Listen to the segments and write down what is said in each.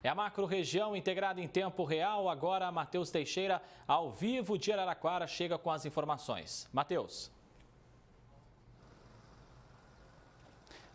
É a macro região integrada em tempo real. Agora, Matheus Teixeira, ao vivo de Araraquara, chega com as informações. Matheus.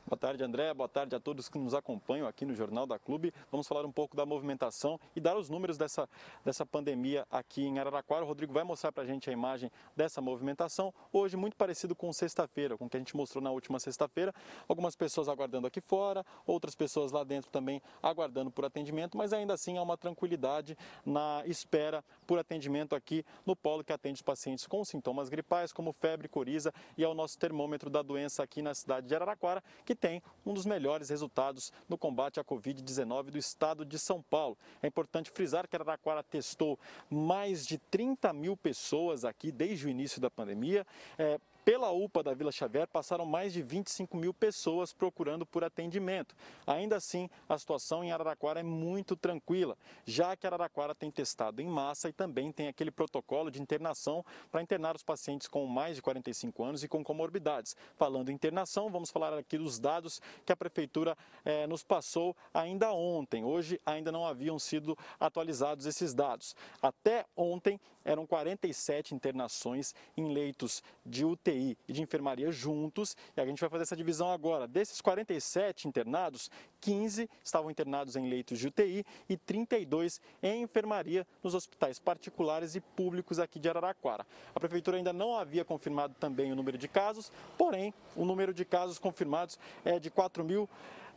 Boa tarde, André. Boa tarde a todos que nos acompanham aqui no Jornal da Clube. Vamos falar um pouco da movimentação e dar os números dessa, dessa pandemia aqui em Araraquara. O Rodrigo vai mostrar para a gente a imagem dessa movimentação. Hoje, muito parecido com sexta-feira, com o que a gente mostrou na última sexta-feira. Algumas pessoas aguardando aqui fora, outras pessoas lá dentro também aguardando por atendimento, mas ainda assim há uma tranquilidade na espera por atendimento aqui no polo que atende os pacientes com sintomas gripais, como febre, coriza, e é o nosso termômetro da doença aqui na cidade de Araraquara, que que tem um dos melhores resultados no combate à Covid-19 do estado de São Paulo. É importante frisar que Araraquara testou mais de 30 mil pessoas aqui desde o início da pandemia. É, pela UPA da Vila Xavier passaram mais de 25 mil pessoas procurando por atendimento. Ainda assim, a situação em Araraquara é muito tranquila, já que Araraquara tem testado em massa e também tem aquele protocolo de internação para internar os pacientes com mais de 45 anos e com comorbidades. Falando em internação, vamos falar aqui dos dados que a Prefeitura eh, nos passou ainda ontem. Hoje ainda não haviam sido atualizados esses dados. Até ontem eram 47 internações em leitos de UTI UTI e de enfermaria juntos, e a gente vai fazer essa divisão agora. Desses 47 internados, 15 estavam internados em leitos de UTI e 32 em enfermaria nos hospitais particulares e públicos aqui de Araraquara. A prefeitura ainda não havia confirmado também o número de casos, porém, o número de casos confirmados é de 4 mil.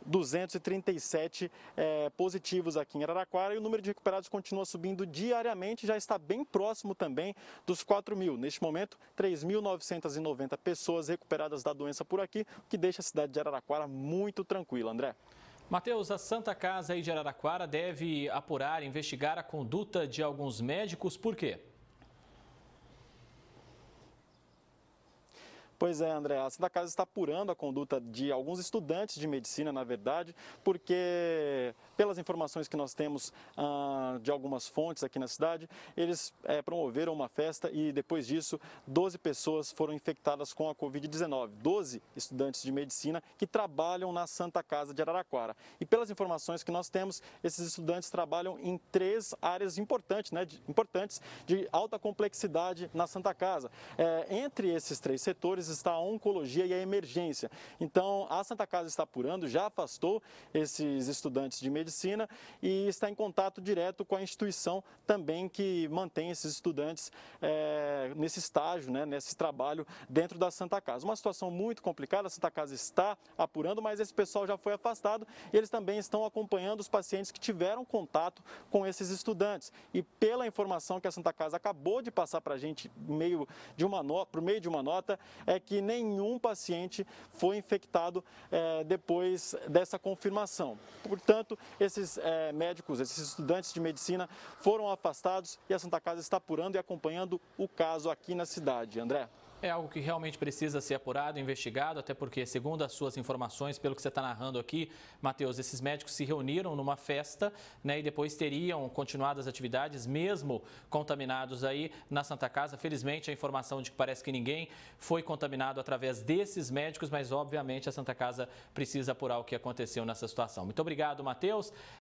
237 é, eh, positivos aqui em Araraquara e o número de recuperados continua subindo diariamente, já está bem próximo também dos 4 mil. Neste momento, 3.990 pessoas recuperadas da doença por aqui, o que deixa a cidade de Araraquara muito tranquila, André. Matheus, a Santa Casa de Araraquara deve apurar, investigar a conduta de alguns médicos, por quê? Pois é, André, a Santa Casa está apurando a conduta de alguns estudantes de medicina, na verdade, porque, pelas informações que nós temos ah, de algumas fontes aqui na cidade, eles eh, promoveram uma festa e, depois disso, 12 pessoas foram infectadas com a Covid-19. 12 estudantes de medicina que trabalham na Santa Casa de Araraquara. E, pelas informações que nós temos, esses estudantes trabalham em três áreas importantes, né, de, importantes de alta complexidade na Santa Casa. Eh, entre esses três setores, está a oncologia e a emergência. Então, a Santa Casa está apurando, já afastou esses estudantes de medicina e está em contato direto com a instituição também que mantém esses estudantes é, nesse estágio, né, nesse trabalho dentro da Santa Casa. Uma situação muito complicada, a Santa Casa está apurando, mas esse pessoal já foi afastado e eles também estão acompanhando os pacientes que tiveram contato com esses estudantes. E pela informação que a Santa Casa acabou de passar para a gente meio de uma nota, por meio de uma nota, é que nenhum paciente foi infectado é, depois dessa confirmação. Portanto, esses é, médicos, esses estudantes de medicina foram afastados e a Santa Casa está apurando e acompanhando o caso aqui na cidade. André? É algo que realmente precisa ser apurado, investigado, até porque, segundo as suas informações, pelo que você está narrando aqui, Matheus, esses médicos se reuniram numa festa né, e depois teriam continuado as atividades, mesmo contaminados aí na Santa Casa. Felizmente, a informação de que parece que ninguém foi contaminado através desses médicos, mas, obviamente, a Santa Casa precisa apurar o que aconteceu nessa situação. Muito obrigado, Matheus.